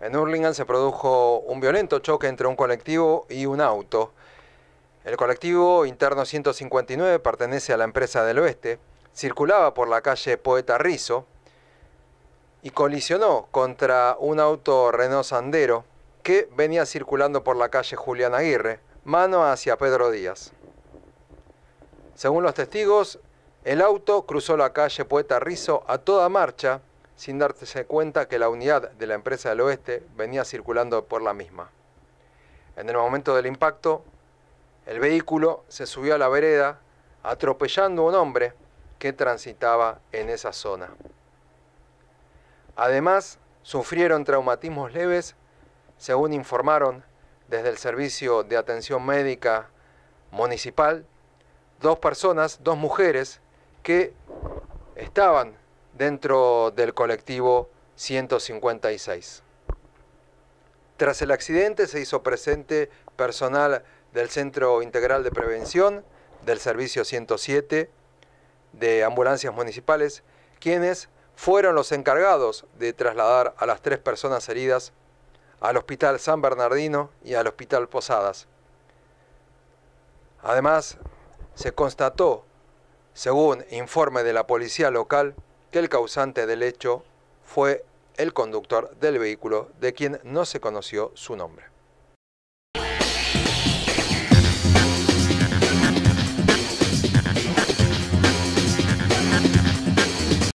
En Hurlingham se produjo un violento choque entre un colectivo y un auto. El colectivo interno 159 pertenece a la empresa del oeste, circulaba por la calle Poeta Rizo y colisionó contra un auto Renault Sandero que venía circulando por la calle Julián Aguirre, mano hacia Pedro Díaz. Según los testigos, el auto cruzó la calle Poeta Rizo a toda marcha sin darse cuenta que la unidad de la empresa del oeste venía circulando por la misma. En el momento del impacto, el vehículo se subió a la vereda atropellando a un hombre que transitaba en esa zona. Además, sufrieron traumatismos leves, según informaron desde el Servicio de Atención Médica Municipal, dos personas, dos mujeres, que estaban dentro del colectivo 156. Tras el accidente se hizo presente personal del Centro Integral de Prevención, del Servicio 107, de Ambulancias Municipales, quienes fueron los encargados de trasladar a las tres personas heridas al Hospital San Bernardino y al Hospital Posadas. Además, se constató, según informe de la policía local, que el causante del hecho fue el conductor del vehículo de quien no se conoció su nombre.